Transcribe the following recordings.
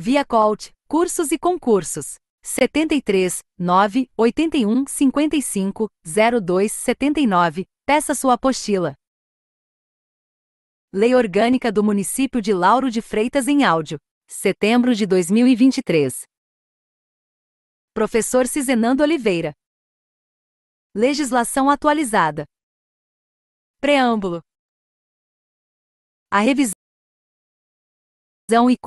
Via Colt, cursos e concursos. 73 9 81 55 02 79. Peça sua apostila. Lei Orgânica do Município de Lauro de Freitas em áudio. Setembro de 2023. Professor Cizenando Oliveira. Legislação atualizada. Preâmbulo. A revisão e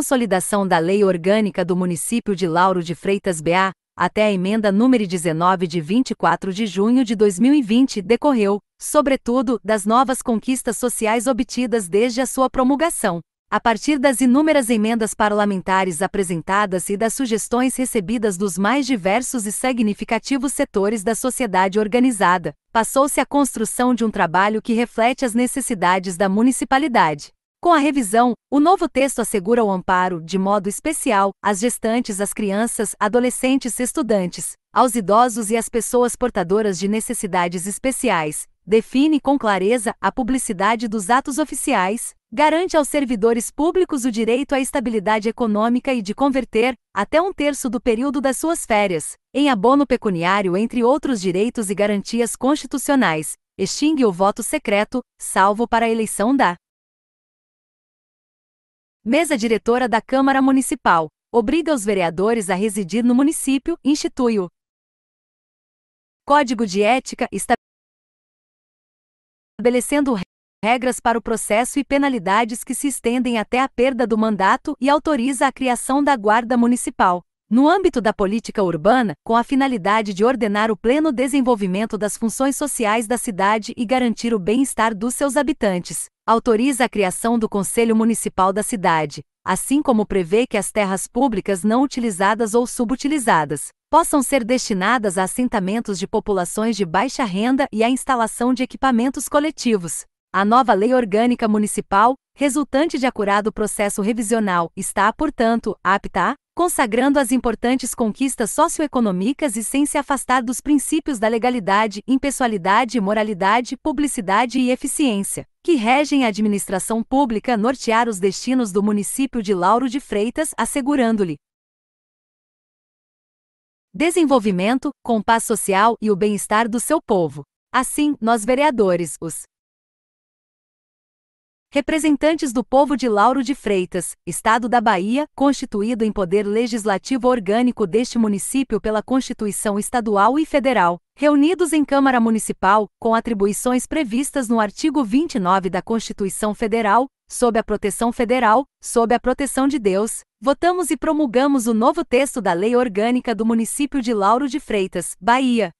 consolidação da Lei Orgânica do Município de Lauro de Freitas BA, até a emenda número 19 de 24 de junho de 2020 decorreu, sobretudo, das novas conquistas sociais obtidas desde a sua promulgação. A partir das inúmeras emendas parlamentares apresentadas e das sugestões recebidas dos mais diversos e significativos setores da sociedade organizada, passou-se à construção de um trabalho que reflete as necessidades da municipalidade. Com a revisão, o novo texto assegura o amparo, de modo especial, às gestantes, às crianças, adolescentes, e estudantes, aos idosos e às pessoas portadoras de necessidades especiais, define com clareza a publicidade dos atos oficiais, garante aos servidores públicos o direito à estabilidade econômica e de converter, até um terço do período das suas férias, em abono pecuniário, entre outros direitos e garantias constitucionais, extingue o voto secreto, salvo para a eleição da Mesa diretora da Câmara Municipal. Obriga os vereadores a residir no município, institui-o. Código de Ética estabelecendo regras para o processo e penalidades que se estendem até a perda do mandato e autoriza a criação da Guarda Municipal no âmbito da política urbana, com a finalidade de ordenar o pleno desenvolvimento das funções sociais da cidade e garantir o bem-estar dos seus habitantes, autoriza a criação do Conselho Municipal da cidade, assim como prevê que as terras públicas não utilizadas ou subutilizadas possam ser destinadas a assentamentos de populações de baixa renda e à instalação de equipamentos coletivos. A nova Lei Orgânica Municipal, resultante de acurado processo revisional, está, portanto, apta a consagrando as importantes conquistas socioeconômicas e sem se afastar dos princípios da legalidade, impessoalidade, moralidade, publicidade e eficiência, que regem a administração pública nortear os destinos do município de Lauro de Freitas, assegurando-lhe desenvolvimento, compás social e o bem-estar do seu povo. Assim, nós vereadores, os Representantes do povo de Lauro de Freitas, Estado da Bahia, constituído em poder legislativo orgânico deste município pela Constituição Estadual e Federal, reunidos em Câmara Municipal, com atribuições previstas no artigo 29 da Constituição Federal, sob a proteção federal, sob a proteção de Deus, votamos e promulgamos o novo texto da Lei Orgânica do Município de Lauro de Freitas, Bahia,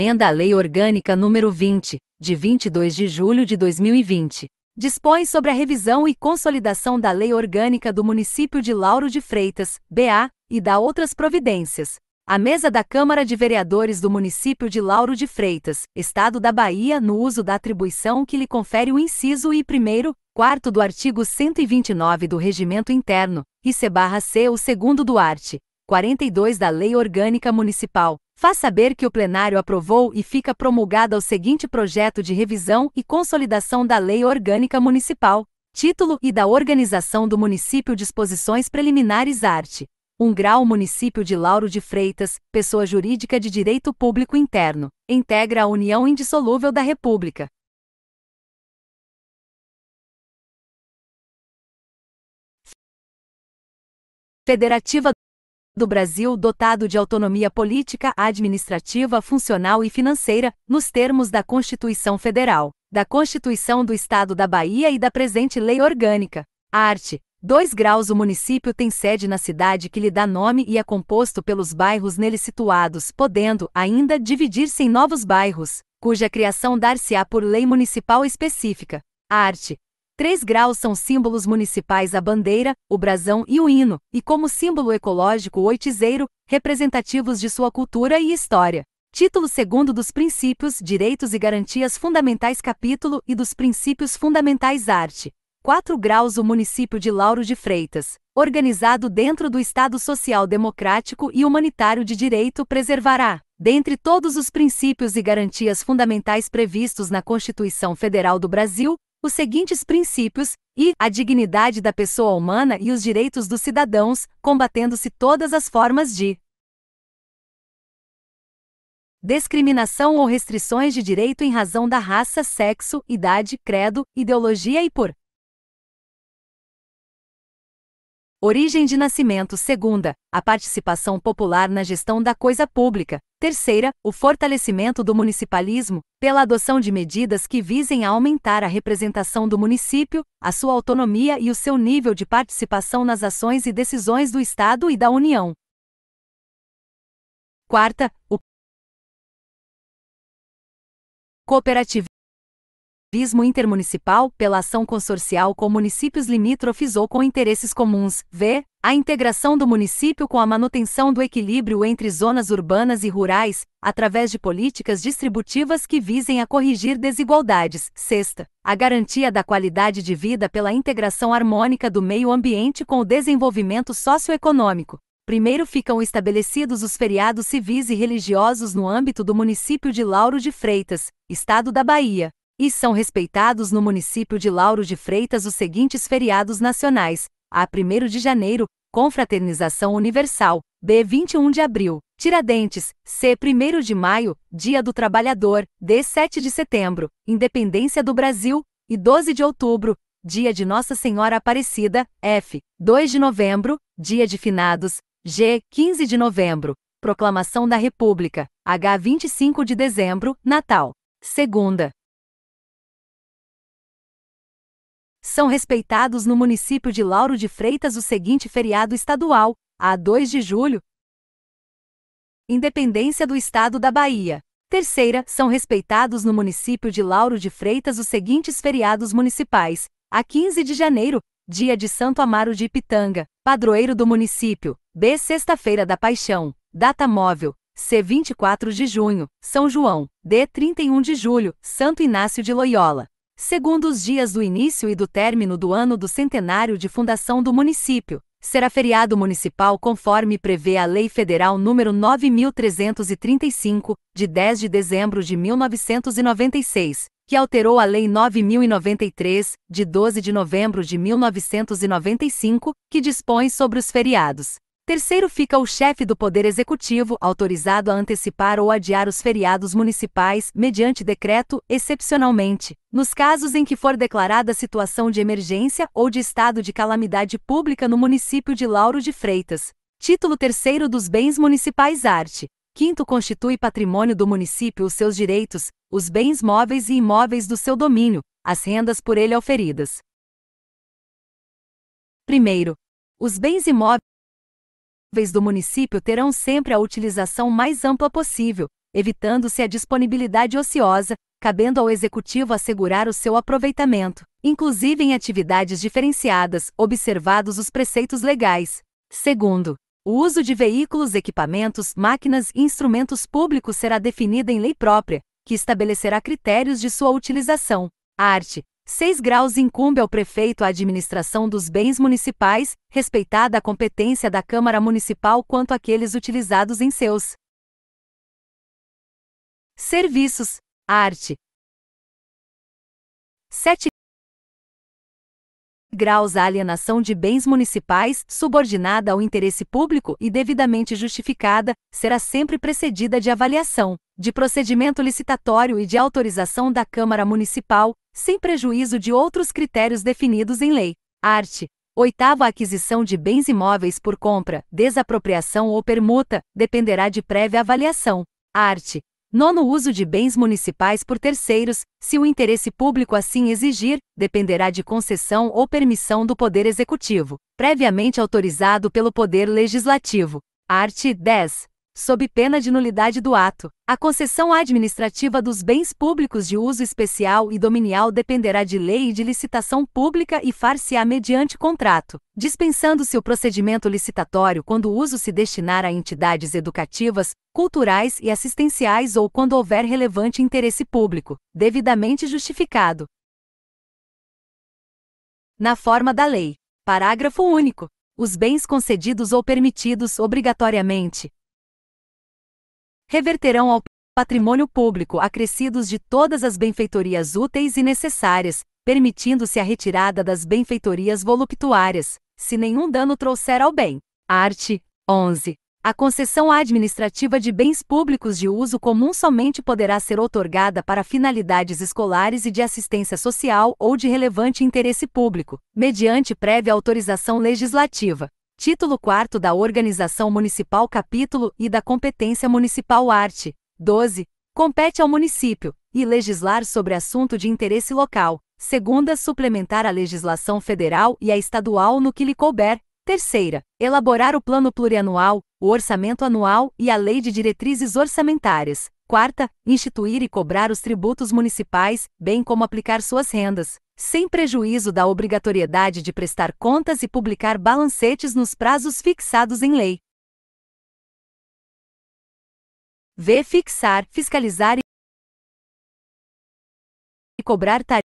Emenda à Lei Orgânica nº 20, de 22 de julho de 2020. Dispõe sobre a revisão e consolidação da Lei Orgânica do Município de Lauro de Freitas, BA, e da outras providências. A mesa da Câmara de Vereadores do município de Lauro de Freitas, Estado da Bahia, no uso da atribuição que lhe confere o inciso I, primeiro, quarto do artigo 129 do Regimento Interno, e c o segundo do art. 42 da Lei Orgânica Municipal, faz saber que o plenário aprovou e fica promulgado o seguinte projeto de revisão e consolidação da Lei Orgânica Municipal, título e da organização do município disposições preliminares arte. 1 um grau município de Lauro de Freitas, pessoa jurídica de direito público interno, integra a união indissolúvel da República. Federativa do Brasil dotado de autonomia política, administrativa, funcional e financeira, nos termos da Constituição Federal, da Constituição do Estado da Bahia e da presente Lei Orgânica. Arte. 2 graus O município tem sede na cidade que lhe dá nome e é composto pelos bairros nele situados, podendo, ainda, dividir-se em novos bairros, cuja criação dar-se-á por lei municipal específica. Arte. Três graus são símbolos municipais a bandeira, o brasão e o hino, e como símbolo ecológico o oitizeiro, representativos de sua cultura e história. Título 2 dos Princípios, Direitos e Garantias Fundamentais Capítulo e dos Princípios Fundamentais Arte. 4 graus o município de Lauro de Freitas, organizado dentro do Estado Social Democrático e Humanitário de Direito, preservará dentre todos os princípios e garantias fundamentais previstos na Constituição Federal do Brasil, os seguintes princípios e a dignidade da pessoa humana e os direitos dos cidadãos, combatendo-se todas as formas de discriminação ou restrições de direito em razão da raça, sexo, idade, credo, ideologia e por origem de nascimento, segunda, a participação popular na gestão da coisa pública, Terceira, o fortalecimento do municipalismo, pela adoção de medidas que visem a aumentar a representação do município, a sua autonomia e o seu nível de participação nas ações e decisões do Estado e da União. Quarta, o cooperativismo Abismo Intermunicipal pela ação consorcial com municípios limítrofes ou com interesses comuns, v. A integração do município com a manutenção do equilíbrio entre zonas urbanas e rurais, através de políticas distributivas que visem a corrigir desigualdades. Sexta, a garantia da qualidade de vida pela integração harmônica do meio ambiente com o desenvolvimento socioeconômico. Primeiro ficam estabelecidos os feriados civis e religiosos no âmbito do município de Lauro de Freitas, estado da Bahia. E são respeitados no município de Lauro de Freitas os seguintes feriados nacionais: a 1 de janeiro, Confraternização Universal, B 21 de abril, Tiradentes, C 1 de maio, Dia do Trabalhador, D 7 de setembro, Independência do Brasil, e 12 de outubro, Dia de Nossa Senhora Aparecida, F 2 de novembro, Dia de Finados, G 15 de novembro, Proclamação da República, H 25 de dezembro, Natal. Segunda, São respeitados no município de Lauro de Freitas o seguinte feriado estadual, a 2 de julho. Independência do Estado da Bahia. Terceira, são respeitados no município de Lauro de Freitas os seguintes feriados municipais: a 15 de janeiro, dia de Santo Amaro de Ipitanga, padroeiro do município, B. Sexta-feira da Paixão, data móvel, C. 24 de junho, São João, D. 31 de julho, Santo Inácio de Loyola segundo os dias do início e do término do ano do centenário de fundação do município. Será feriado municipal conforme prevê a Lei Federal nº 9335, de 10 de dezembro de 1996, que alterou a Lei 9093, de 12 de novembro de 1995, que dispõe sobre os feriados. Terceiro fica o chefe do Poder Executivo, autorizado a antecipar ou adiar os feriados municipais, mediante decreto, excepcionalmente, nos casos em que for declarada situação de emergência ou de estado de calamidade pública no município de Lauro de Freitas. Título terceiro dos Bens Municipais Arte. Quinto constitui patrimônio do município os seus direitos, os bens móveis e imóveis do seu domínio, as rendas por ele auferidas. Primeiro, os bens imóveis vez do município terão sempre a utilização mais ampla possível, evitando-se a disponibilidade ociosa, cabendo ao executivo assegurar o seu aproveitamento, inclusive em atividades diferenciadas, observados os preceitos legais. Segundo, o uso de veículos, equipamentos, máquinas e instrumentos públicos será definido em lei própria, que estabelecerá critérios de sua utilização. arte, 6 graus incumbe ao prefeito a administração dos bens municipais, respeitada a competência da Câmara Municipal quanto àqueles utilizados em seus serviços, arte. 7 graus a alienação de bens municipais, subordinada ao interesse público e devidamente justificada, será sempre precedida de avaliação, de procedimento licitatório e de autorização da Câmara Municipal, sem prejuízo de outros critérios definidos em lei. Art. 8. aquisição de bens imóveis por compra, desapropriação ou permuta dependerá de prévia avaliação. Art. Nono uso de bens municipais por terceiros, se o interesse público assim exigir, dependerá de concessão ou permissão do Poder Executivo, previamente autorizado pelo Poder Legislativo. Art. 10 sob pena de nulidade do ato. A concessão administrativa dos bens públicos de uso especial e dominial dependerá de lei e de licitação pública e far-se-á mediante contrato, dispensando-se o procedimento licitatório quando o uso se destinar a entidades educativas, culturais e assistenciais ou quando houver relevante interesse público, devidamente justificado. Na forma da lei. Parágrafo único. Os bens concedidos ou permitidos obrigatoriamente reverterão ao patrimônio público acrescidos de todas as benfeitorias úteis e necessárias, permitindo-se a retirada das benfeitorias voluptuárias, se nenhum dano trouxer ao bem. Art. 11. A concessão administrativa de bens públicos de uso comum somente poderá ser otorgada para finalidades escolares e de assistência social ou de relevante interesse público, mediante prévia autorização legislativa. Título 4 da Organização Municipal Capítulo e da Competência Municipal Arte. 12. Compete ao município e legislar sobre assunto de interesse local. Segunda, suplementar a legislação federal e a estadual no que lhe couber. Terceira, elaborar o plano plurianual, o orçamento anual e a lei de diretrizes orçamentárias. Quarta, instituir e cobrar os tributos municipais, bem como aplicar suas rendas, sem prejuízo da obrigatoriedade de prestar contas e publicar balancetes nos prazos fixados em lei. V. Fixar, fiscalizar e cobrar tarifas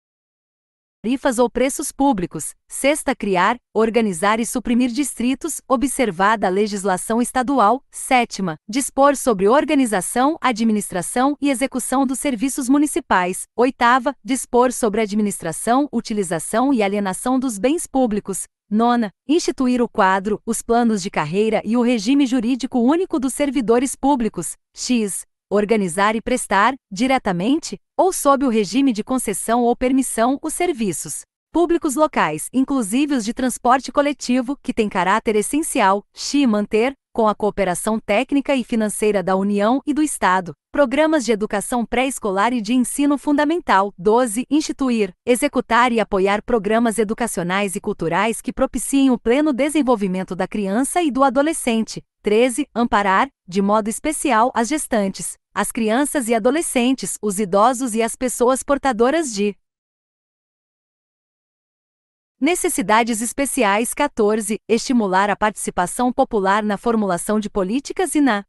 tarifas ou preços públicos. Sexta, criar, organizar e suprimir distritos, observada a legislação estadual. Sétima, dispor sobre organização, administração e execução dos serviços municipais. Oitava, dispor sobre administração, utilização e alienação dos bens públicos. Nona, instituir o quadro, os planos de carreira e o regime jurídico único dos servidores públicos. X organizar e prestar, diretamente ou sob o regime de concessão ou permissão, os serviços públicos locais, inclusive os de transporte coletivo, que tem caráter essencial, XI manter, com a cooperação técnica e financeira da União e do Estado, programas de educação pré-escolar e de ensino fundamental. 12. Instituir, executar e apoiar programas educacionais e culturais que propiciem o pleno desenvolvimento da criança e do adolescente. 13. Amparar, de modo especial, as gestantes, as crianças e adolescentes, os idosos e as pessoas portadoras de Necessidades especiais 14 estimular a participação popular na formulação de políticas e na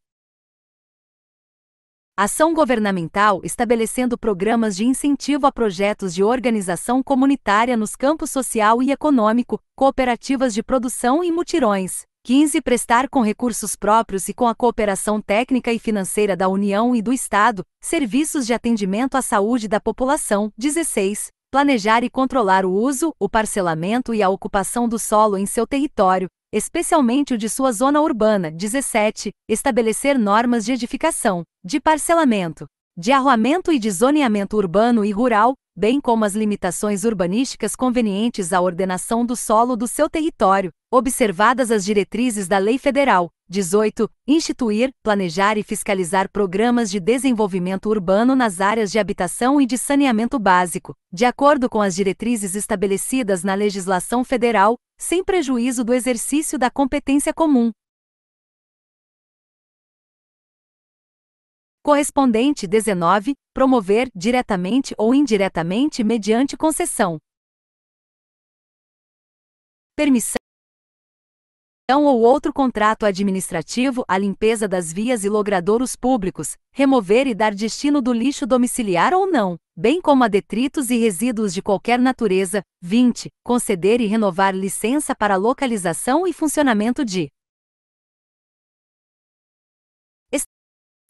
Ação governamental estabelecendo programas de incentivo a projetos de organização comunitária nos campos social e econômico, cooperativas de produção e mutirões. 15. Prestar com recursos próprios e com a cooperação técnica e financeira da União e do Estado, serviços de atendimento à saúde da população. 16. Planejar e controlar o uso, o parcelamento e a ocupação do solo em seu território, especialmente o de sua zona urbana. 17. Estabelecer normas de edificação, de parcelamento, de arruamento e de zoneamento urbano e rural, bem como as limitações urbanísticas convenientes à ordenação do solo do seu território observadas as diretrizes da Lei Federal 18, instituir, planejar e fiscalizar programas de desenvolvimento urbano nas áreas de habitação e de saneamento básico, de acordo com as diretrizes estabelecidas na legislação federal, sem prejuízo do exercício da competência comum. Correspondente 19, promover, diretamente ou indiretamente mediante concessão. Permissão então ou outro contrato administrativo à limpeza das vias e logradouros públicos, remover e dar destino do lixo domiciliar ou não, bem como a detritos e resíduos de qualquer natureza. 20. Conceder e renovar licença para localização e funcionamento de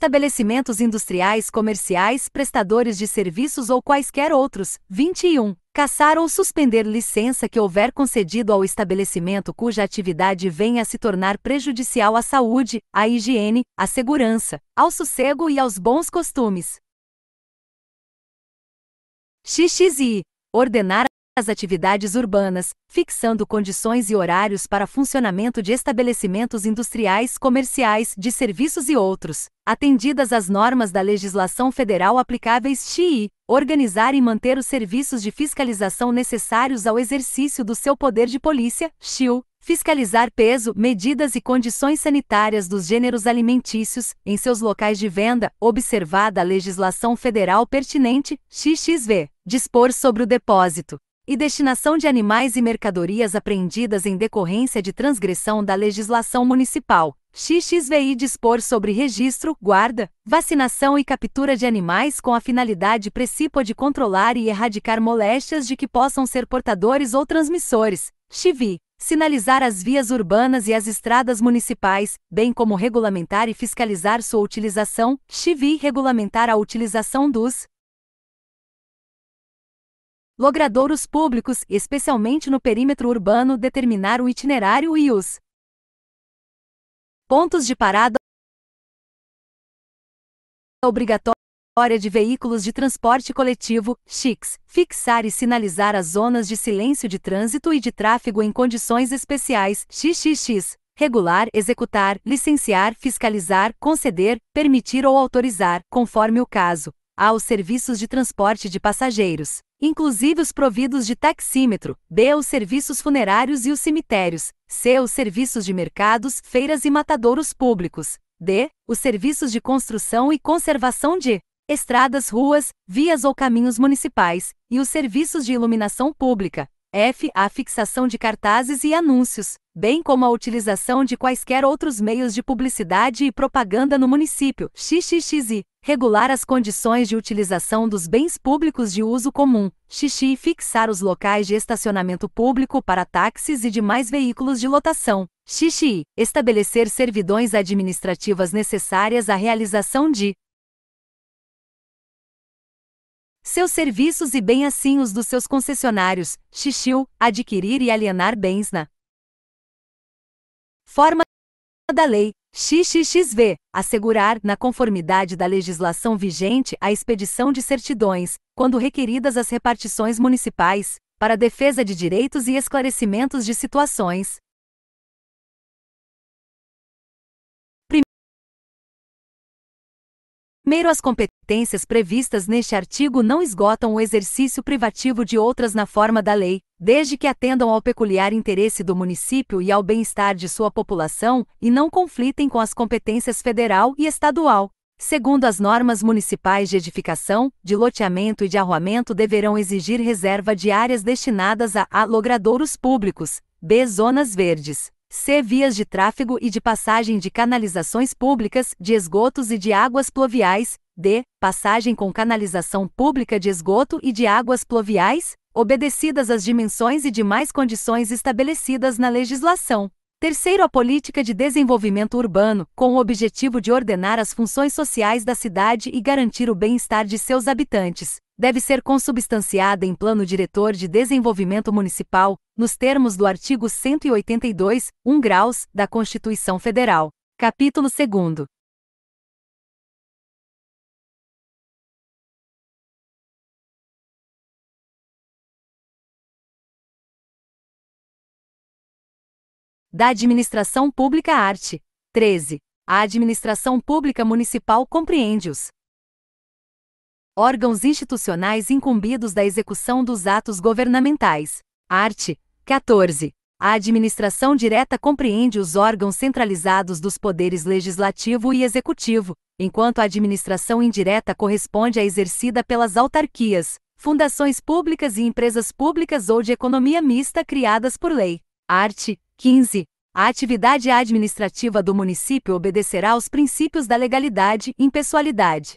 estabelecimentos industriais, comerciais, prestadores de serviços ou quaisquer outros. 21 caçar ou suspender licença que houver concedido ao estabelecimento cuja atividade venha a se tornar prejudicial à saúde, à higiene, à segurança, ao sossego e aos bons costumes. XXI. Ordenar as atividades urbanas, fixando condições e horários para funcionamento de estabelecimentos industriais, comerciais, de serviços e outros, atendidas às normas da legislação federal aplicáveis XI, organizar e manter os serviços de fiscalização necessários ao exercício do seu poder de polícia, XIL, fiscalizar peso, medidas e condições sanitárias dos gêneros alimentícios em seus locais de venda, observada a legislação federal pertinente, XXV, dispor sobre o depósito, e destinação de animais e mercadorias apreendidas em decorrência de transgressão da legislação municipal. XXVI dispor sobre registro, guarda, vacinação e captura de animais com a finalidade precípua de controlar e erradicar moléstias de que possam ser portadores ou transmissores. XVI sinalizar as vias urbanas e as estradas municipais, bem como regulamentar e fiscalizar sua utilização, Xvi regulamentar a utilização dos logradouros públicos, especialmente no perímetro urbano, determinar o itinerário e os pontos de parada obrigatória de veículos de transporte coletivo, (Chics), fixar e sinalizar as zonas de silêncio de trânsito e de tráfego em condições especiais, XXX, regular, executar, licenciar, fiscalizar, conceder, permitir ou autorizar, conforme o caso. Há os serviços de transporte de passageiros, inclusive os providos de taxímetro, B os serviços funerários e os cemitérios, C os serviços de mercados, feiras e matadouros públicos, D os serviços de construção e conservação de estradas, ruas, vias ou caminhos municipais, e os serviços de iluminação pública. F. A fixação de cartazes e anúncios, bem como a utilização de quaisquer outros meios de publicidade e propaganda no município. XXXI regular as condições de utilização dos bens públicos de uso comum, xixi e fixar os locais de estacionamento público para táxis e demais veículos de lotação, xixi, estabelecer servidões administrativas necessárias à realização de seus serviços e bem assim os dos seus concessionários, xixi, adquirir e alienar bens na forma da lei, XXXV, assegurar, na conformidade da legislação vigente, a expedição de certidões, quando requeridas às repartições municipais, para defesa de direitos e esclarecimentos de situações, Primeiro, as competências previstas neste artigo não esgotam o exercício privativo de outras na forma da lei, desde que atendam ao peculiar interesse do município e ao bem-estar de sua população e não conflitem com as competências federal e estadual. Segundo as normas municipais de edificação, de loteamento e de arruamento deverão exigir reserva de áreas destinadas a A. Logradouros públicos, B. Zonas verdes. C. Vias de tráfego e de passagem de canalizações públicas, de esgotos e de águas pluviais. D. Passagem com canalização pública de esgoto e de águas pluviais, obedecidas às dimensões e demais condições estabelecidas na legislação. Terceiro, a política de desenvolvimento urbano, com o objetivo de ordenar as funções sociais da cidade e garantir o bem-estar de seus habitantes deve ser consubstanciada em Plano Diretor de Desenvolvimento Municipal, nos termos do artigo 182, 1 graus, da Constituição Federal. Capítulo 2 da Administração Pública Arte. 13. A Administração Pública Municipal compreende os órgãos institucionais incumbidos da execução dos atos governamentais. Art. 14. A administração direta compreende os órgãos centralizados dos poderes legislativo e executivo, enquanto a administração indireta corresponde à exercida pelas autarquias, fundações públicas e empresas públicas ou de economia mista criadas por lei. Art. 15. A atividade administrativa do município obedecerá aos princípios da legalidade, impessoalidade,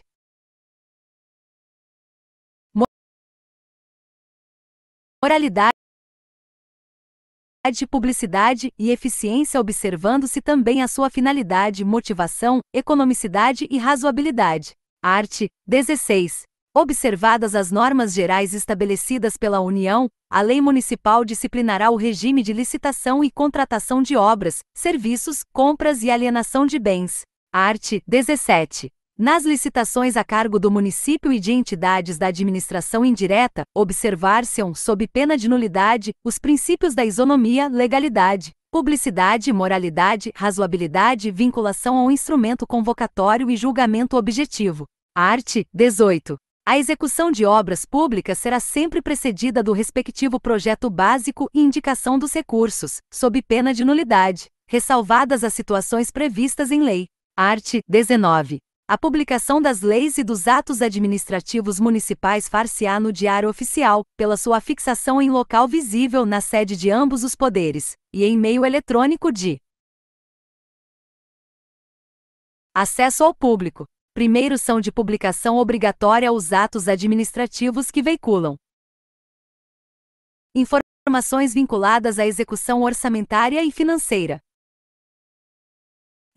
oralidade, publicidade e eficiência, observando-se também a sua finalidade, motivação, economicidade e razoabilidade. Art. 16. Observadas as normas gerais estabelecidas pela União, a lei municipal disciplinará o regime de licitação e contratação de obras, serviços, compras e alienação de bens. Art. 17. Nas licitações a cargo do município e de entidades da administração indireta, observar-se-ão, sob pena de nulidade, os princípios da isonomia, legalidade, publicidade, moralidade, razoabilidade, vinculação ao instrumento convocatório e julgamento objetivo. Art. 18. A execução de obras públicas será sempre precedida do respectivo projeto básico e indicação dos recursos, sob pena de nulidade, ressalvadas as situações previstas em lei. Art. 19. A publicação das leis e dos atos administrativos municipais far-se-á no Diário Oficial, pela sua fixação em local visível na sede de ambos os poderes, e em meio eletrônico de acesso ao público. Primeiro são de publicação obrigatória os atos administrativos que veiculam informações vinculadas à execução orçamentária e financeira.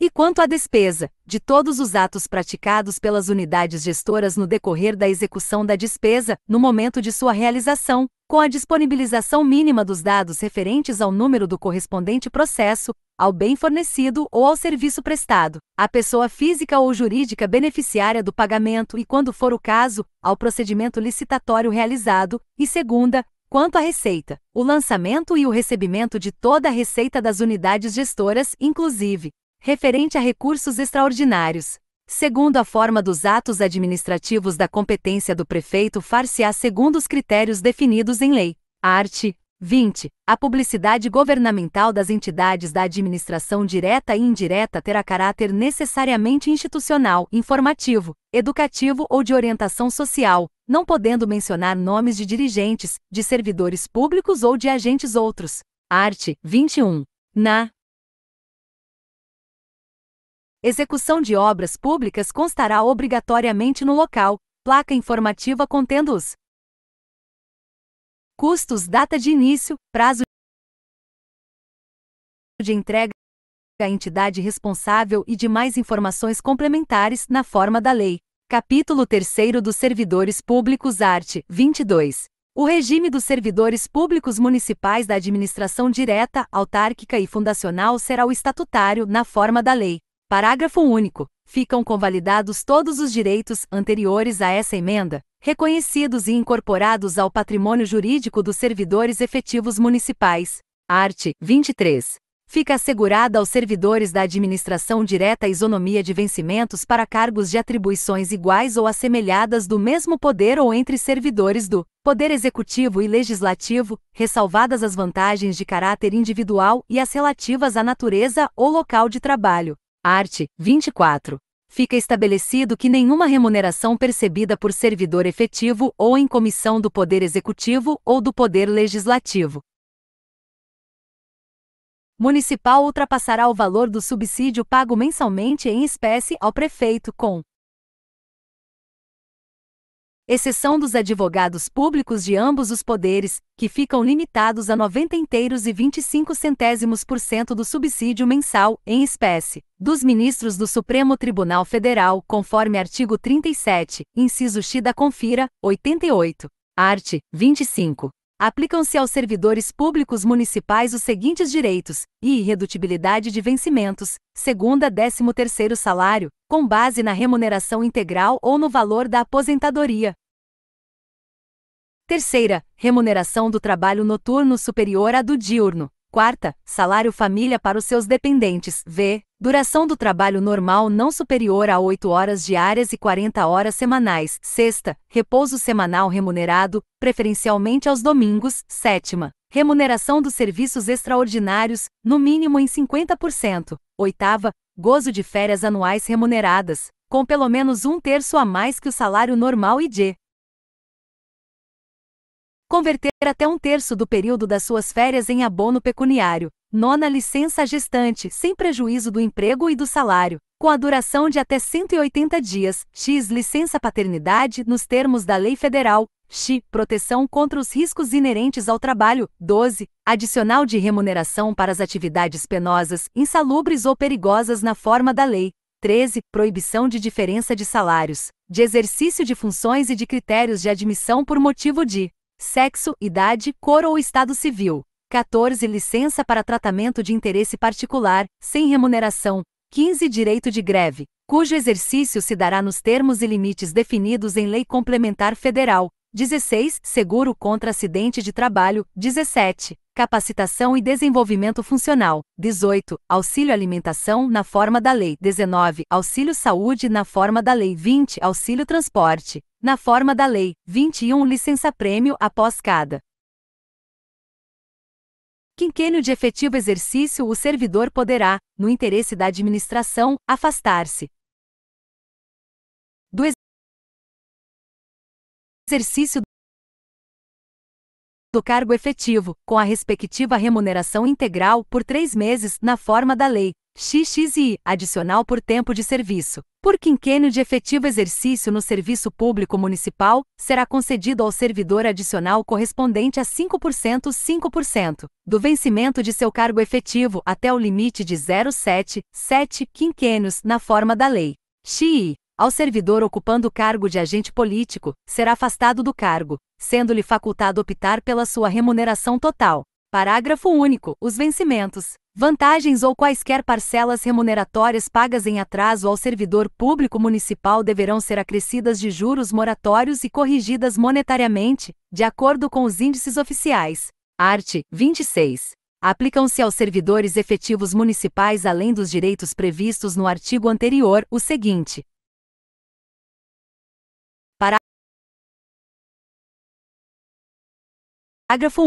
E quanto à despesa, de todos os atos praticados pelas unidades gestoras no decorrer da execução da despesa, no momento de sua realização, com a disponibilização mínima dos dados referentes ao número do correspondente processo, ao bem fornecido ou ao serviço prestado, à pessoa física ou jurídica beneficiária do pagamento e, quando for o caso, ao procedimento licitatório realizado, e segunda, Quanto à receita, o lançamento e o recebimento de toda a receita das unidades gestoras, inclusive referente a recursos extraordinários. Segundo a forma dos atos administrativos da competência do prefeito, far-se-á segundo os critérios definidos em lei. Art. 20. A publicidade governamental das entidades da administração direta e indireta terá caráter necessariamente institucional, informativo, educativo ou de orientação social, não podendo mencionar nomes de dirigentes, de servidores públicos ou de agentes outros. Art. 21. Na Execução de obras públicas constará obrigatoriamente no local, placa informativa contendo os custos, data de início, prazo de entrega a entidade responsável e demais informações complementares na forma da lei. Capítulo 3 dos Servidores Públicos Art. 22. O regime dos servidores públicos municipais da administração direta, autárquica e fundacional será o estatutário na forma da lei. Parágrafo único. Ficam convalidados todos os direitos anteriores a essa emenda, reconhecidos e incorporados ao patrimônio jurídico dos servidores efetivos municipais. Art. 23. Fica assegurada aos servidores da administração direta a isonomia de vencimentos para cargos de atribuições iguais ou assemelhadas do mesmo poder ou entre servidores do Poder Executivo e Legislativo, ressalvadas as vantagens de caráter individual e as relativas à natureza ou local de trabalho. Art. 24. Fica estabelecido que nenhuma remuneração percebida por servidor efetivo ou em comissão do Poder Executivo ou do Poder Legislativo municipal ultrapassará o valor do subsídio pago mensalmente em espécie ao prefeito com exceção dos advogados públicos de ambos os poderes, que ficam limitados a 90 inteiros e 25 centésimos por cento do subsídio mensal, em espécie, dos ministros do Supremo Tribunal Federal, conforme artigo 37, inciso X da Confira, 88. Art. 25. Aplicam-se aos servidores públicos municipais os seguintes direitos, e irredutibilidade de vencimentos, segunda a décimo terceiro salário, com base na remuneração integral ou no valor da aposentadoria, Terceira, remuneração do trabalho noturno superior à do diurno. Quarta, salário família para os seus dependentes. V. Duração do trabalho normal não superior a 8 horas diárias e 40 horas semanais. Sexta, repouso semanal remunerado, preferencialmente aos domingos. Sétima, remuneração dos serviços extraordinários, no mínimo em 50%. Oitava, gozo de férias anuais remuneradas, com pelo menos um terço a mais que o salário normal e de Converter até um terço do período das suas férias em abono pecuniário. Nona licença gestante, sem prejuízo do emprego e do salário, com a duração de até 180 dias. X licença paternidade, nos termos da Lei Federal. X proteção contra os riscos inerentes ao trabalho. 12. Adicional de remuneração para as atividades penosas, insalubres ou perigosas na forma da lei. 13. Proibição de diferença de salários, de exercício de funções e de critérios de admissão por motivo de sexo, idade, cor ou estado civil. 14. Licença para tratamento de interesse particular, sem remuneração. 15. Direito de greve, cujo exercício se dará nos termos e limites definidos em lei complementar federal. 16. Seguro contra acidente de trabalho. 17. Capacitação e desenvolvimento funcional. 18. Auxílio alimentação na forma da lei. 19. Auxílio saúde na forma da lei. 20. Auxílio transporte na forma da lei. 21. Licença-prêmio após cada quinquênio de efetivo exercício, o servidor poderá, no interesse da administração, afastar-se do exercício do cargo efetivo, com a respectiva remuneração integral, por três meses, na forma da Lei XXI, adicional por tempo de serviço. Por quinquênio de efetivo exercício no serviço público municipal, será concedido ao servidor adicional correspondente a 5% 5% do vencimento de seu cargo efetivo até o limite de 0,7, 7 quinquênios, na forma da Lei XI ao servidor ocupando o cargo de agente político, será afastado do cargo, sendo-lhe facultado optar pela sua remuneração total. Parágrafo único. Os vencimentos, vantagens ou quaisquer parcelas remuneratórias pagas em atraso ao servidor público municipal deverão ser acrescidas de juros moratórios e corrigidas monetariamente, de acordo com os índices oficiais. Art. 26. Aplicam-se aos servidores efetivos municipais, além dos direitos previstos no artigo anterior, o seguinte: Parágrafo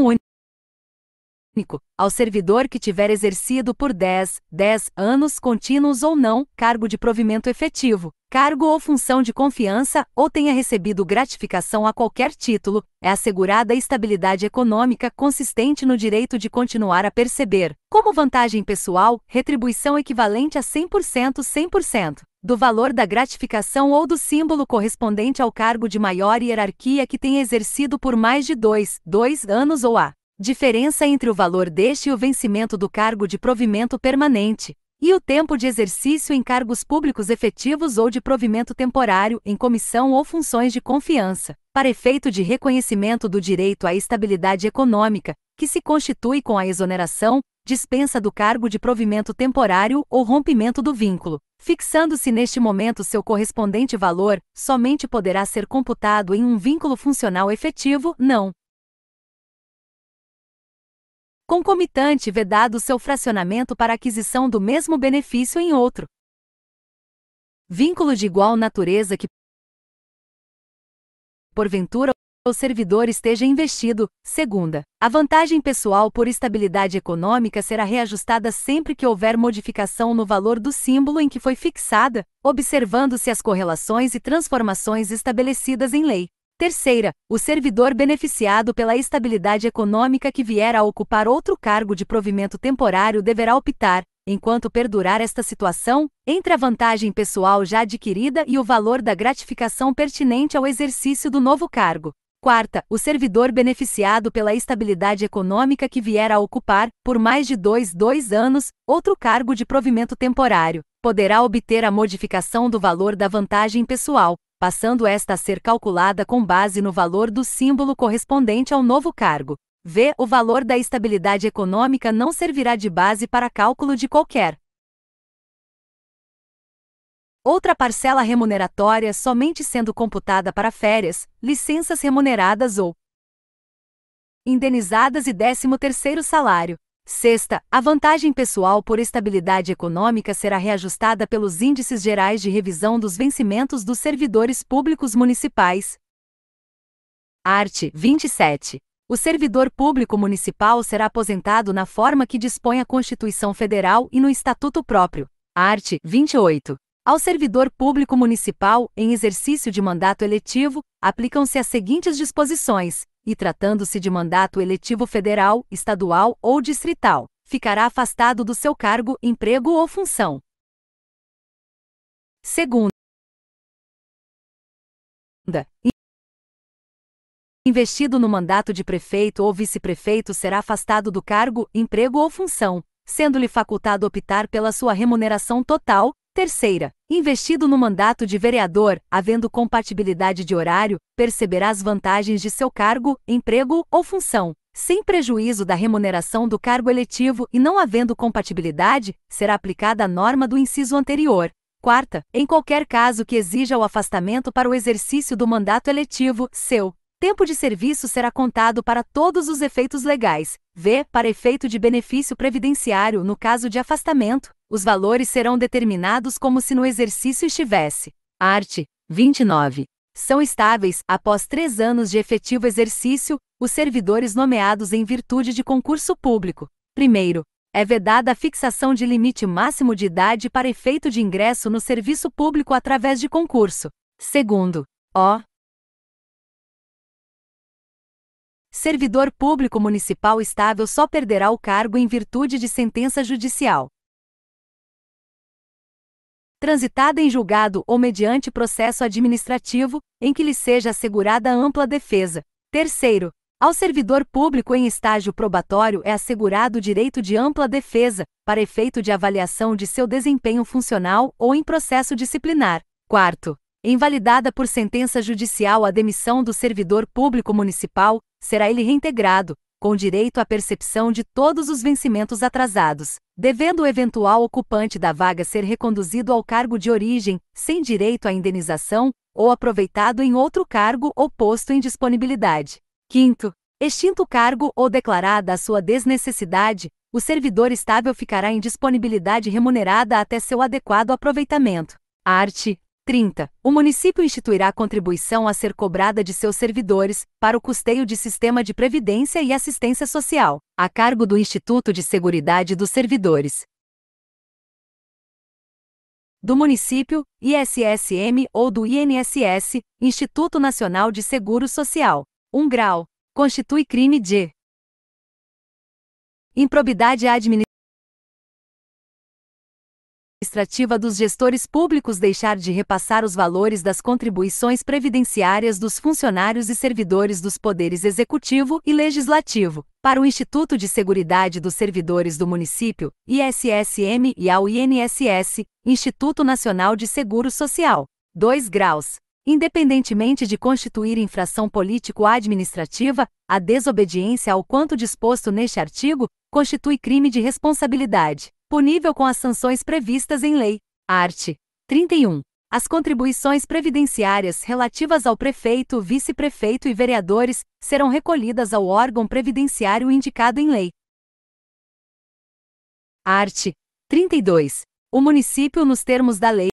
único. Ao servidor que tiver exercido por 10, 10 anos contínuos ou não, cargo de provimento efetivo, cargo ou função de confiança, ou tenha recebido gratificação a qualquer título, é assegurada a estabilidade econômica consistente no direito de continuar a perceber, como vantagem pessoal, retribuição equivalente a 100% 100% do valor da gratificação ou do símbolo correspondente ao cargo de maior hierarquia que tenha exercido por mais de dois, dois anos ou a diferença entre o valor deste e o vencimento do cargo de provimento permanente, e o tempo de exercício em cargos públicos efetivos ou de provimento temporário, em comissão ou funções de confiança, para efeito de reconhecimento do direito à estabilidade econômica, que se constitui com a exoneração, dispensa do cargo de provimento temporário ou rompimento do vínculo. Fixando-se neste momento seu correspondente valor, somente poderá ser computado em um vínculo funcional efetivo, não concomitante vedado seu fracionamento para aquisição do mesmo benefício em outro. Vínculo de igual natureza que porventura o servidor esteja investido. Segunda, a vantagem pessoal por estabilidade econômica será reajustada sempre que houver modificação no valor do símbolo em que foi fixada, observando-se as correlações e transformações estabelecidas em lei. Terceira, o servidor beneficiado pela estabilidade econômica que vier a ocupar outro cargo de provimento temporário deverá optar, enquanto perdurar esta situação, entre a vantagem pessoal já adquirida e o valor da gratificação pertinente ao exercício do novo cargo. Quarta, o servidor beneficiado pela estabilidade econômica que vier a ocupar, por mais de dois, dois anos, outro cargo de provimento temporário, poderá obter a modificação do valor da vantagem pessoal, passando esta a ser calculada com base no valor do símbolo correspondente ao novo cargo. V. O valor da estabilidade econômica não servirá de base para cálculo de qualquer outra parcela remuneratória somente sendo computada para férias, licenças remuneradas ou indenizadas e 13º salário. Sexta, a vantagem pessoal por estabilidade econômica será reajustada pelos índices gerais de revisão dos vencimentos dos servidores públicos municipais. Art. 27. O servidor público municipal será aposentado na forma que dispõe a Constituição Federal e no Estatuto próprio. Art. 28. Ao servidor público municipal, em exercício de mandato eletivo, aplicam-se as seguintes disposições, e tratando-se de mandato eletivo federal, estadual ou distrital, ficará afastado do seu cargo, emprego ou função. Segundo, investido no mandato de prefeito ou vice-prefeito será afastado do cargo, emprego ou função, sendo-lhe facultado optar pela sua remuneração total, Terceira, investido no mandato de vereador, havendo compatibilidade de horário, perceberá as vantagens de seu cargo, emprego ou função, sem prejuízo da remuneração do cargo eletivo e não havendo compatibilidade, será aplicada a norma do inciso anterior. Quarta, em qualquer caso que exija o afastamento para o exercício do mandato eletivo, seu tempo de serviço será contado para todos os efeitos legais, v. para efeito de benefício previdenciário no caso de afastamento, os valores serão determinados como se no exercício estivesse. Art. 29. São estáveis, após três anos de efetivo exercício, os servidores nomeados em virtude de concurso público. Primeiro, é vedada a fixação de limite máximo de idade para efeito de ingresso no serviço público através de concurso. Segundo, o servidor público municipal estável só perderá o cargo em virtude de sentença judicial transitada em julgado ou mediante processo administrativo, em que lhe seja assegurada ampla defesa. Terceiro, ao servidor público em estágio probatório é assegurado o direito de ampla defesa, para efeito de avaliação de seu desempenho funcional ou em processo disciplinar. Quarto, invalidada por sentença judicial a demissão do servidor público municipal, será ele reintegrado, com direito à percepção de todos os vencimentos atrasados, devendo o eventual ocupante da vaga ser reconduzido ao cargo de origem, sem direito à indenização, ou aproveitado em outro cargo ou posto em disponibilidade. Quinto, extinto o cargo ou declarada a sua desnecessidade, o servidor estável ficará em disponibilidade remunerada até seu adequado aproveitamento. Art. 30. O município instituirá contribuição a ser cobrada de seus servidores para o custeio de sistema de previdência e assistência social, a cargo do Instituto de Seguridade dos Servidores do município, ISSM ou do INSS, Instituto Nacional de Seguro Social. 1 um grau. Constitui crime de improbidade administrativa administrativa dos gestores públicos deixar de repassar os valores das contribuições previdenciárias dos funcionários e servidores dos poderes executivo e legislativo para o Instituto de Seguridade dos Servidores do Município, ISSM, e ao INSS, Instituto Nacional de Seguro Social. 2 graus. Independentemente de constituir infração político-administrativa, a desobediência ao quanto disposto neste artigo constitui crime de responsabilidade disponível com as sanções previstas em lei. Art. 31. As contribuições previdenciárias relativas ao prefeito, vice-prefeito e vereadores serão recolhidas ao órgão previdenciário indicado em lei. Art. 32. O município, nos termos da lei,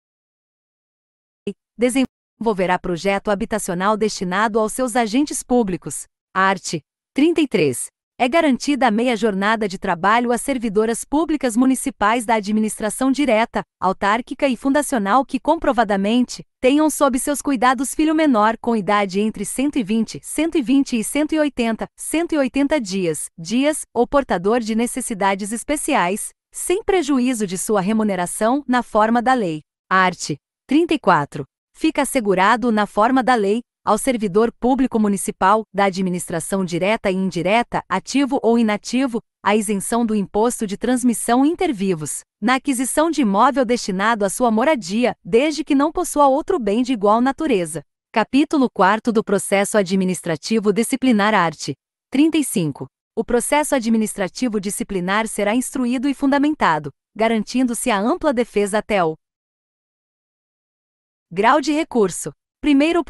desenvolverá projeto habitacional destinado aos seus agentes públicos. Art. 33 é garantida a meia jornada de trabalho às servidoras públicas municipais da administração direta, autárquica e fundacional que comprovadamente tenham sob seus cuidados filho menor com idade entre 120, 120 e 180, 180 dias, dias ou portador de necessidades especiais, sem prejuízo de sua remuneração na forma da lei. Art. 34. Fica assegurado na forma da lei ao servidor público municipal, da administração direta e indireta, ativo ou inativo, a isenção do imposto de transmissão inter vivos, na aquisição de imóvel destinado à sua moradia, desde que não possua outro bem de igual natureza. Capítulo 4 do Processo Administrativo Disciplinar Art. 35. O processo administrativo disciplinar será instruído e fundamentado, garantindo-se a ampla defesa até o grau de recurso. Primeiro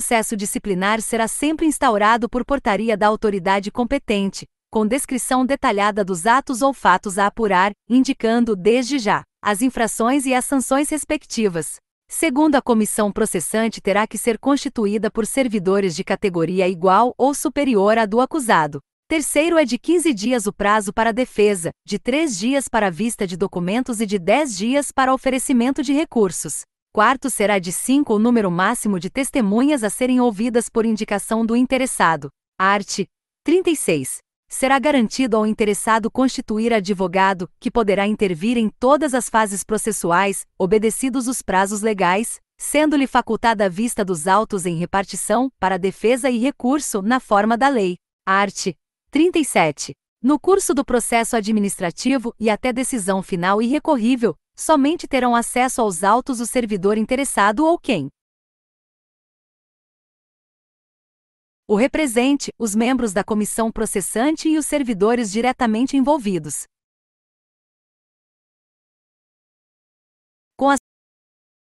processo disciplinar será sempre instaurado por portaria da autoridade competente, com descrição detalhada dos atos ou fatos a apurar, indicando desde já as infrações e as sanções respectivas. Segundo a comissão processante terá que ser constituída por servidores de categoria igual ou superior à do acusado. Terceiro é de 15 dias o prazo para defesa, de 3 dias para vista de documentos e de 10 dias para oferecimento de recursos. Quarto será de cinco o número máximo de testemunhas a serem ouvidas por indicação do interessado. Art. 36. Será garantido ao interessado constituir advogado, que poderá intervir em todas as fases processuais, obedecidos os prazos legais, sendo-lhe facultada a vista dos autos em repartição, para defesa e recurso, na forma da lei. Art. 37. No curso do processo administrativo e até decisão final irrecorrível, somente terão acesso aos autos o servidor interessado ou quem o represente, os membros da comissão processante e os servidores diretamente envolvidos. Com a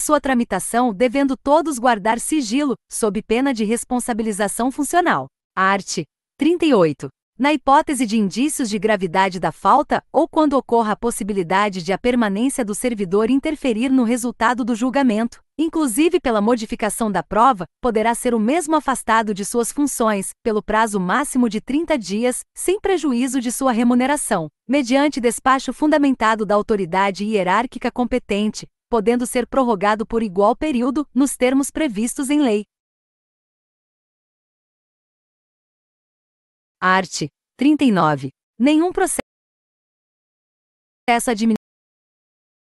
sua tramitação, devendo todos guardar sigilo, sob pena de responsabilização funcional. Art. 38. Na hipótese de indícios de gravidade da falta ou quando ocorra a possibilidade de a permanência do servidor interferir no resultado do julgamento, inclusive pela modificação da prova, poderá ser o mesmo afastado de suas funções, pelo prazo máximo de 30 dias, sem prejuízo de sua remuneração, mediante despacho fundamentado da autoridade hierárquica competente, podendo ser prorrogado por igual período, nos termos previstos em lei. Art. 39. Nenhum processo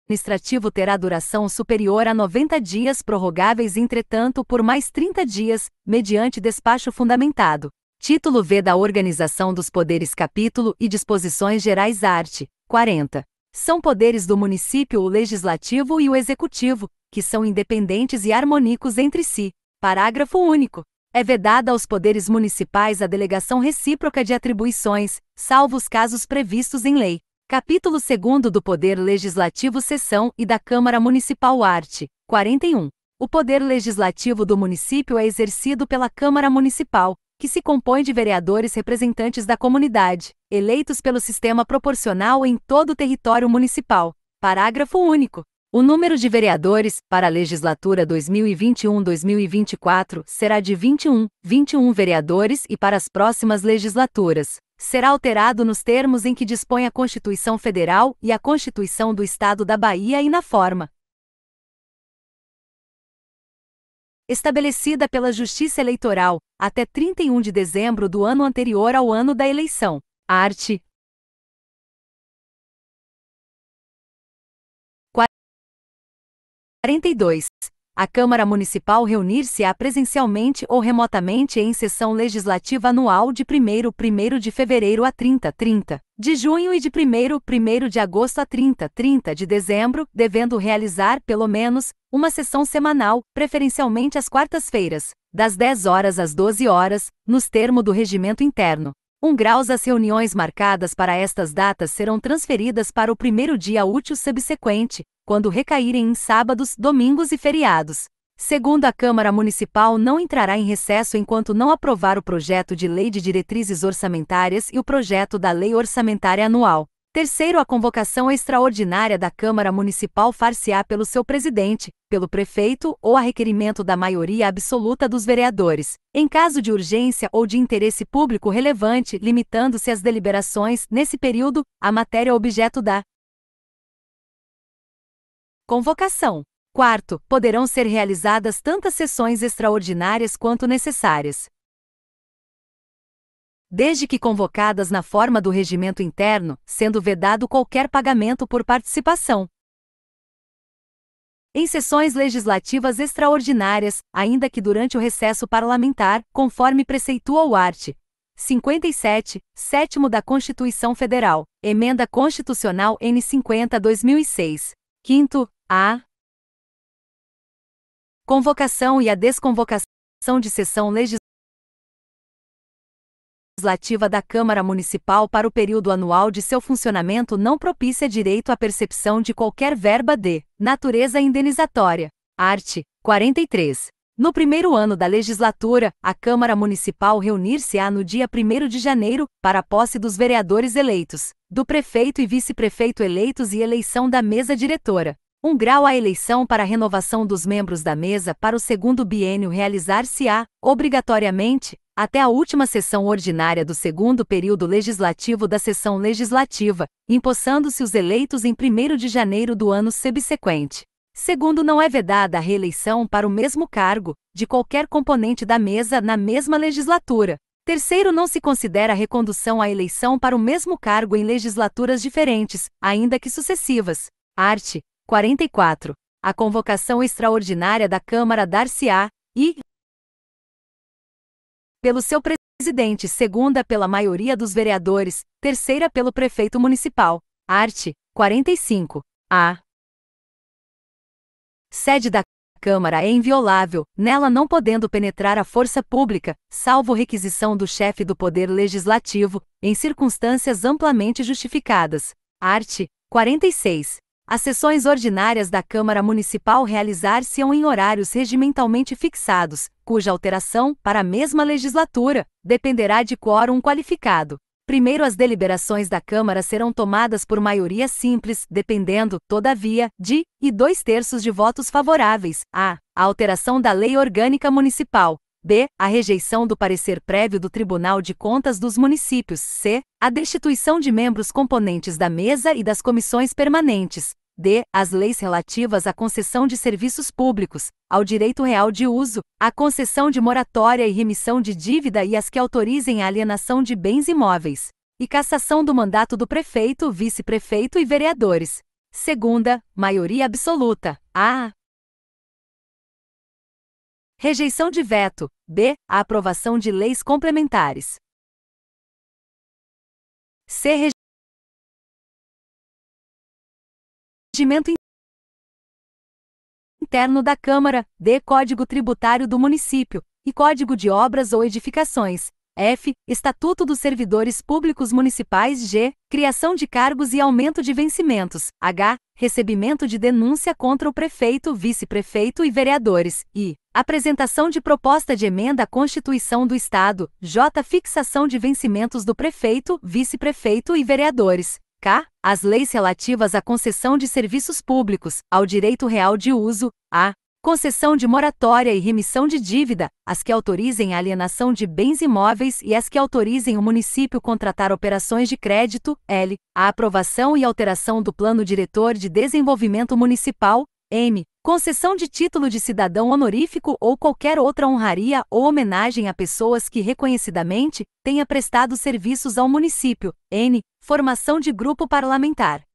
administrativo terá duração superior a 90 dias prorrogáveis, entretanto, por mais 30 dias, mediante despacho fundamentado. Título V da Organização dos Poderes Capítulo e Disposições Gerais Art. 40. São poderes do município o legislativo e o executivo, que são independentes e harmônicos entre si. Parágrafo único. É vedada aos poderes municipais a delegação recíproca de atribuições, salvo os casos previstos em lei. Capítulo 2 do Poder Legislativo sessão e da Câmara Municipal Art. 41. O poder legislativo do município é exercido pela Câmara Municipal, que se compõe de vereadores representantes da comunidade, eleitos pelo sistema proporcional em todo o território municipal. Parágrafo único. O número de vereadores para a legislatura 2021-2024 será de 21, 21 vereadores e para as próximas legislaturas será alterado nos termos em que dispõe a Constituição Federal e a Constituição do Estado da Bahia e na forma estabelecida pela Justiça Eleitoral até 31 de dezembro do ano anterior ao ano da eleição. Arte 42. A Câmara Municipal reunir-se-á presencialmente ou remotamente em sessão legislativa anual de 1 1 de fevereiro a 30, 30 de junho e de 1 1 de agosto a 30, 30 de dezembro, devendo realizar, pelo menos, uma sessão semanal, preferencialmente às quartas-feiras, das 10 horas às 12 horas, nos termos do regimento interno. 1 graus As reuniões marcadas para estas datas serão transferidas para o primeiro dia útil subsequente, quando recaírem em sábados, domingos e feriados. Segundo a Câmara Municipal não entrará em recesso enquanto não aprovar o projeto de lei de diretrizes orçamentárias e o projeto da Lei Orçamentária Anual. Terceiro, a convocação extraordinária da Câmara Municipal far-se-á pelo seu presidente, pelo prefeito ou a requerimento da maioria absoluta dos vereadores, em caso de urgência ou de interesse público relevante, limitando-se às deliberações, nesse período, a matéria objeto da convocação. Quarto, poderão ser realizadas tantas sessões extraordinárias quanto necessárias desde que convocadas na forma do regimento interno, sendo vedado qualquer pagamento por participação. Em sessões legislativas extraordinárias, ainda que durante o recesso parlamentar, conforme preceitua o art. 57, 7 da Constituição Federal, Emenda Constitucional N50-2006, 5 A. Convocação e a desconvocação de sessão legislativa legislativa da Câmara Municipal para o período anual de seu funcionamento não propicia direito à percepção de qualquer verba de natureza indenizatória. Art. 43. No primeiro ano da legislatura, a Câmara Municipal reunir-se-á no dia 1 de janeiro, para a posse dos vereadores eleitos, do prefeito e vice-prefeito eleitos e eleição da mesa diretora. Um grau à eleição para a renovação dos membros da mesa para o segundo biênio realizar-se-á, obrigatoriamente, até a última sessão ordinária do segundo período legislativo da sessão legislativa, empossando-se os eleitos em 1 de janeiro do ano subsequente. Segundo, não é vedada a reeleição para o mesmo cargo, de qualquer componente da mesa na mesma legislatura. Terceiro, não se considera a recondução à eleição para o mesmo cargo em legislaturas diferentes, ainda que sucessivas. Art. 44. A convocação extraordinária da Câmara dar-se-á, e, pelo seu presidente, segunda pela maioria dos vereadores, terceira pelo prefeito municipal. Arte 45. A sede da Câmara é inviolável, nela não podendo penetrar a força pública, salvo requisição do chefe do Poder Legislativo, em circunstâncias amplamente justificadas. Art. 46. As sessões ordinárias da Câmara Municipal realizar-se-ão em horários regimentalmente fixados, cuja alteração, para a mesma legislatura, dependerá de quórum qualificado. Primeiro, as deliberações da Câmara serão tomadas por maioria simples, dependendo, todavia, de e dois terços de votos favoráveis a a alteração da Lei Orgânica Municipal, b a rejeição do parecer prévio do Tribunal de Contas dos Municípios, c a destituição de membros componentes da mesa e das comissões permanentes, D. As leis relativas à concessão de serviços públicos, ao direito real de uso, à concessão de moratória e remissão de dívida e as que autorizem a alienação de bens imóveis. E cassação do mandato do prefeito, vice-prefeito e vereadores. Segunda, maioria absoluta. A. Rejeição de veto. B. A aprovação de leis complementares. C. procedimento interno da Câmara, D. Código Tributário do Município, e Código de Obras ou Edificações, F. Estatuto dos Servidores Públicos Municipais. G. Criação de cargos e aumento de vencimentos. H. Recebimento de denúncia contra o prefeito, vice-prefeito e vereadores. I. Apresentação de proposta de emenda à Constituição do Estado. J. Fixação de vencimentos do prefeito, vice-prefeito e vereadores. K. As leis relativas à concessão de serviços públicos, ao direito real de uso, a concessão de moratória e remissão de dívida, as que autorizem a alienação de bens imóveis e as que autorizem o município contratar operações de crédito, L, a aprovação e alteração do plano diretor de desenvolvimento municipal, M, concessão de título de cidadão honorífico ou qualquer outra honraria ou homenagem a pessoas que reconhecidamente tenha prestado serviços ao município. N. Formação de grupo parlamentar.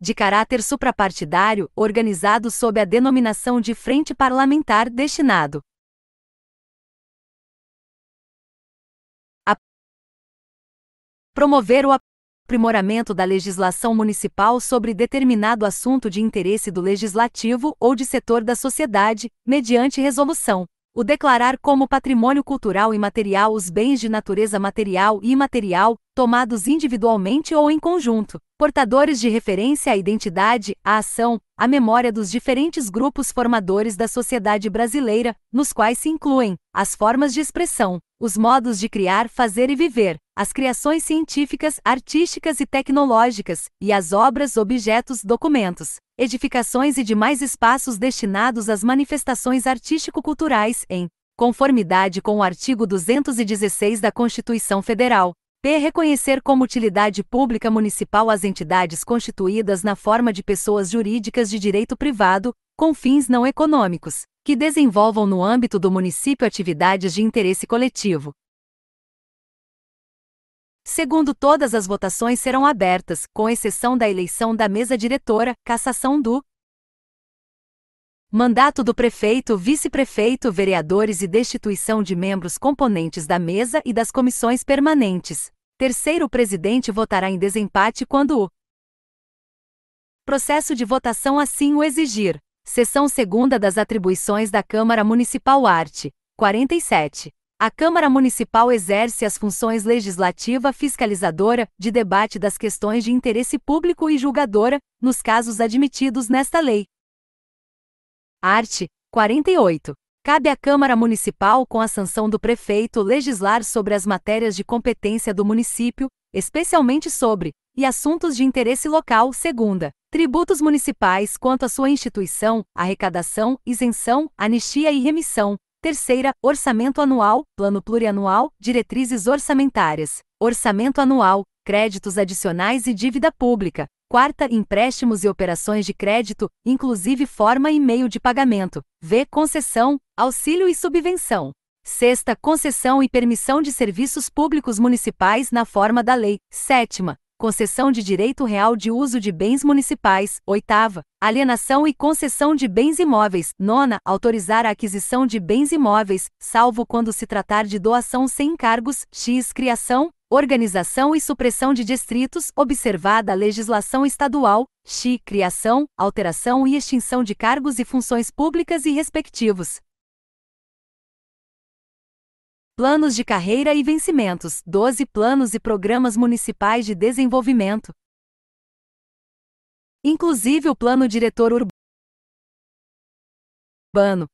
De caráter suprapartidário, organizado sob a denominação de Frente Parlamentar destinado a promover o aprimoramento da legislação municipal sobre determinado assunto de interesse do legislativo ou de setor da sociedade, mediante resolução. O declarar como patrimônio cultural imaterial os bens de natureza material e imaterial, tomados individualmente ou em conjunto, portadores de referência à identidade, à ação, à memória dos diferentes grupos formadores da sociedade brasileira, nos quais se incluem as formas de expressão, os modos de criar, fazer e viver, as criações científicas, artísticas e tecnológicas, e as obras, objetos, documentos, edificações e demais espaços destinados às manifestações artístico-culturais, em conformidade com o artigo 216 da Constituição Federal. P. Reconhecer como utilidade pública municipal as entidades constituídas na forma de pessoas jurídicas de direito privado, com fins não econômicos, que desenvolvam no âmbito do município atividades de interesse coletivo. Segundo todas as votações serão abertas, com exceção da eleição da mesa diretora, cassação do mandato do prefeito, vice-prefeito, vereadores e destituição de membros componentes da mesa e das comissões permanentes. Terceiro, o presidente votará em desempate quando o processo de votação assim o exigir. Seção segunda das atribuições da Câmara Municipal Art. 47. A Câmara Municipal exerce as funções legislativa, fiscalizadora, de debate das questões de interesse público e julgadora, nos casos admitidos nesta lei. Art. 48. Cabe à Câmara Municipal, com a sanção do prefeito, legislar sobre as matérias de competência do município, especialmente sobre e assuntos de interesse local, segunda. Tributos municipais quanto à sua instituição, arrecadação, isenção, anistia e remissão. Terceira, orçamento anual, plano plurianual, diretrizes orçamentárias, orçamento anual, créditos adicionais e dívida pública. Quarta, empréstimos e operações de crédito, inclusive forma e meio de pagamento. V, concessão, auxílio e subvenção. Sexta, concessão e permissão de serviços públicos municipais na forma da lei. Sétima, concessão de direito real de uso de bens municipais, oitava, alienação e concessão de bens imóveis, nona, autorizar a aquisição de bens imóveis, salvo quando se tratar de doação sem encargos, x, criação, organização e supressão de distritos, observada a legislação estadual, x, criação, alteração e extinção de cargos e funções públicas e respectivos. Planos de carreira e vencimentos, 12 planos e programas municipais de desenvolvimento. Inclusive o plano diretor urbano.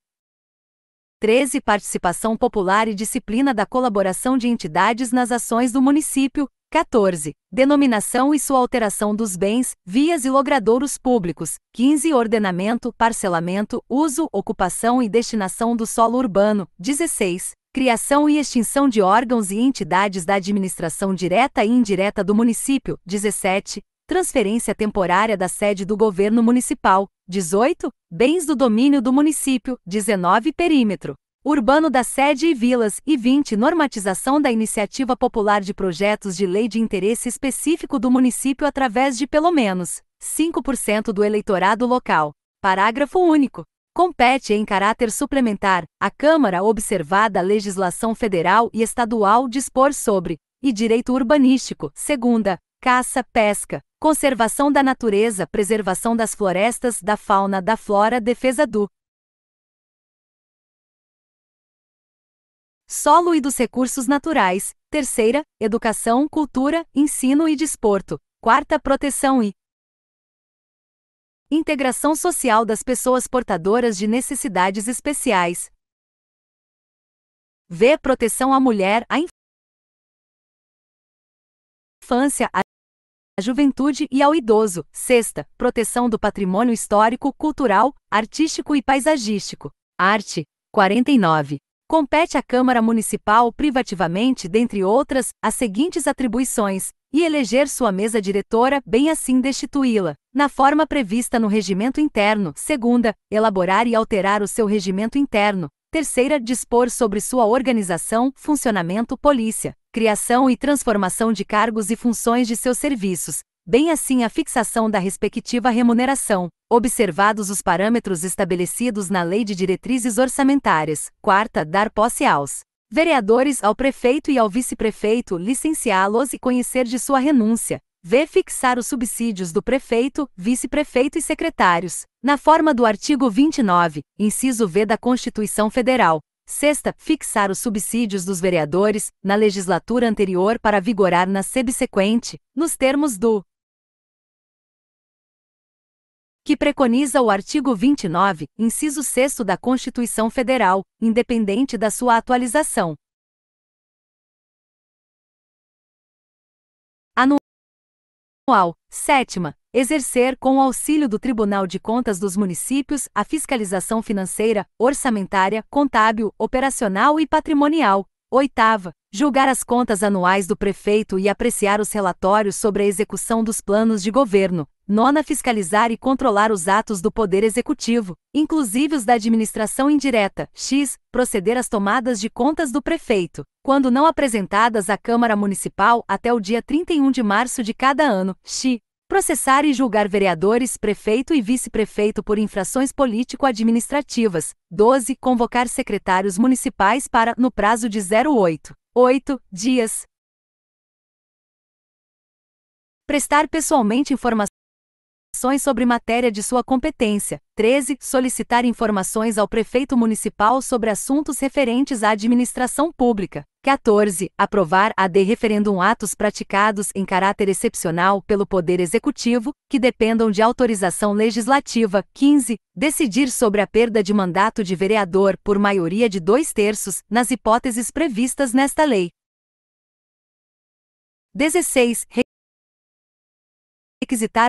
13 Participação popular e disciplina da colaboração de entidades nas ações do município. 14. Denominação e sua alteração dos bens, vias e logradouros públicos. 15. Ordenamento, parcelamento, uso, ocupação e destinação do solo urbano. 16 criação e extinção de órgãos e entidades da administração direta e indireta do município, 17, transferência temporária da sede do governo municipal, 18, bens do domínio do município, 19, perímetro urbano da sede e vilas e 20, normatização da iniciativa popular de projetos de lei de interesse específico do município através de pelo menos 5% do eleitorado local. Parágrafo único compete em caráter suplementar à Câmara observada a legislação federal e estadual dispor sobre e direito urbanístico, segunda, caça, pesca, conservação da natureza, preservação das florestas, da fauna, da flora, defesa do solo e dos recursos naturais, terceira, educação, cultura, ensino e desporto, quarta, proteção e Integração social das pessoas portadoras de necessidades especiais. V. Proteção à mulher, à infância, à juventude e ao idoso. Sexta, proteção do patrimônio histórico, cultural, artístico e paisagístico. Arte. 49. Compete à Câmara Municipal privativamente, dentre outras, as seguintes atribuições: e eleger sua mesa diretora, bem assim destituí-la, na forma prevista no regimento interno. Segunda, elaborar e alterar o seu regimento interno. Terceira, dispor sobre sua organização, funcionamento, polícia, criação e transformação de cargos e funções de seus serviços, bem assim a fixação da respectiva remuneração, observados os parâmetros estabelecidos na Lei de Diretrizes Orçamentárias. Quarta, dar posse aos vereadores ao prefeito e ao vice-prefeito licenciá-los e conhecer de sua renúncia. V. Fixar os subsídios do prefeito, vice-prefeito e secretários, na forma do artigo 29, inciso V da Constituição Federal. Sexta, fixar os subsídios dos vereadores, na legislatura anterior para vigorar na subsequente, nos termos do que preconiza o artigo 29, inciso 6 da Constituição Federal, independente da sua atualização. Anual, sétima, exercer com o auxílio do Tribunal de Contas dos Municípios a fiscalização financeira, orçamentária, contábil, operacional e patrimonial. Oitava, julgar as contas anuais do prefeito e apreciar os relatórios sobre a execução dos planos de governo. Nona, fiscalizar e controlar os atos do poder executivo, inclusive os da administração indireta. X, proceder às tomadas de contas do prefeito, quando não apresentadas à Câmara Municipal até o dia 31 de março de cada ano. X, processar e julgar vereadores, prefeito e vice-prefeito por infrações político-administrativas. 12. Convocar secretários municipais para, no prazo de 08 8 dias. Prestar pessoalmente informações sobre matéria de sua competência. 13. Solicitar informações ao prefeito municipal sobre assuntos referentes à administração pública. 14. Aprovar a de referendum atos praticados em caráter excepcional pelo Poder Executivo, que dependam de autorização legislativa. 15. Decidir sobre a perda de mandato de vereador por maioria de dois terços, nas hipóteses previstas nesta lei. 16. Requisitar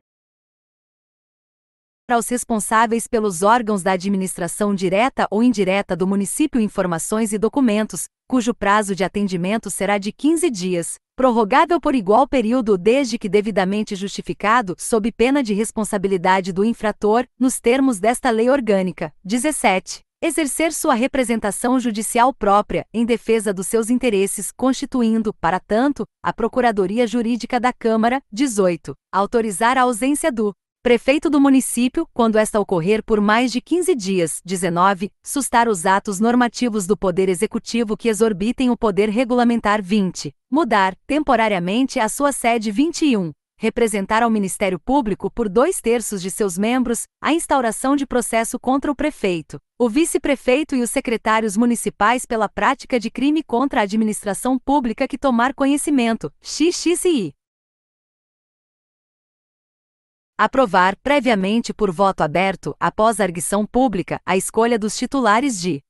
aos responsáveis pelos órgãos da administração direta ou indireta do município informações e documentos, cujo prazo de atendimento será de 15 dias, prorrogável por igual período desde que devidamente justificado, sob pena de responsabilidade do infrator, nos termos desta Lei Orgânica. 17. Exercer sua representação judicial própria, em defesa dos seus interesses, constituindo, para tanto, a Procuradoria Jurídica da Câmara. 18. Autorizar a ausência do prefeito do município, quando esta ocorrer por mais de 15 dias, 19, sustar os atos normativos do Poder Executivo que exorbitem o Poder Regulamentar 20, mudar, temporariamente, a sua sede 21, representar ao Ministério Público por dois terços de seus membros a instauração de processo contra o prefeito, o vice-prefeito e os secretários municipais pela prática de crime contra a administração pública que tomar conhecimento, XXI. Aprovar, previamente por voto aberto, após arguição pública, a escolha dos titulares de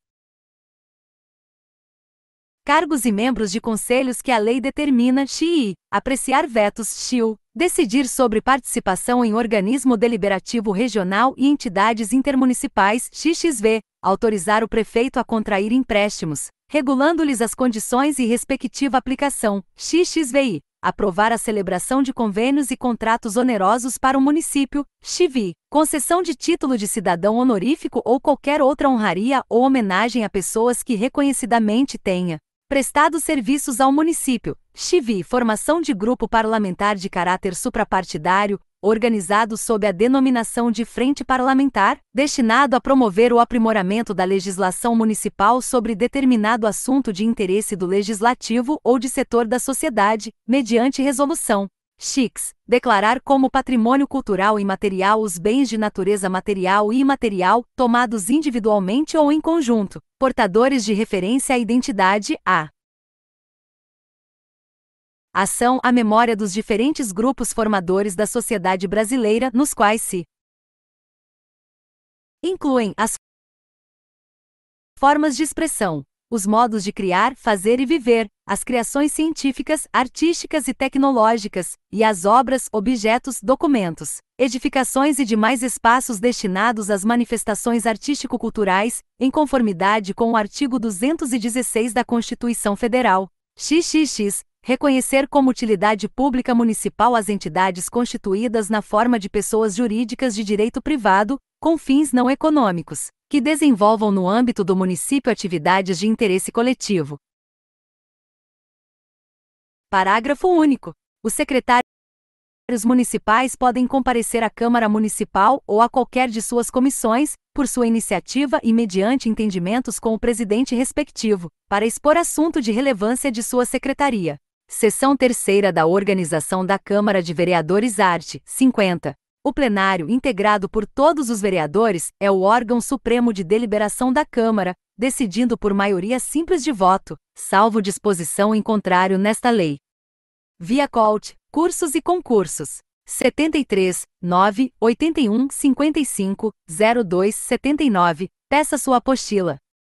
cargos e membros de conselhos que a lei determina, xi, apreciar vetos, xiu, decidir sobre participação em organismo deliberativo regional e entidades intermunicipais, xxv, autorizar o prefeito a contrair empréstimos, regulando-lhes as condições e respectiva aplicação, xxvi aprovar a celebração de convênios e contratos onerosos para o município, chivi, concessão de título de cidadão honorífico ou qualquer outra honraria ou homenagem a pessoas que reconhecidamente tenha prestado serviços ao município, chivi, formação de grupo parlamentar de caráter suprapartidário, organizado sob a denominação de Frente Parlamentar, destinado a promover o aprimoramento da legislação municipal sobre determinado assunto de interesse do legislativo ou de setor da sociedade, mediante resolução. X. Declarar como patrimônio cultural imaterial os bens de natureza material e imaterial, tomados individualmente ou em conjunto, portadores de referência à identidade, a ação à memória dos diferentes grupos formadores da sociedade brasileira, nos quais se incluem as formas de expressão, os modos de criar, fazer e viver, as criações científicas, artísticas e tecnológicas, e as obras, objetos, documentos, edificações e demais espaços destinados às manifestações artístico-culturais, em conformidade com o artigo 216 da Constituição Federal. XXX, Reconhecer como utilidade pública municipal as entidades constituídas na forma de pessoas jurídicas de direito privado, com fins não econômicos, que desenvolvam no âmbito do município atividades de interesse coletivo. Parágrafo único. Os secretários municipais podem comparecer à Câmara Municipal ou a qualquer de suas comissões, por sua iniciativa e mediante entendimentos com o presidente respectivo, para expor assunto de relevância de sua secretaria. Sessão terceira da Organização da Câmara de Vereadores Arte, 50. O plenário, integrado por todos os vereadores, é o órgão supremo de deliberação da Câmara, decidindo por maioria simples de voto, salvo disposição em contrário nesta lei. Via Colt, cursos e concursos. 73 9 81 55 02 79. Peça sua apostila.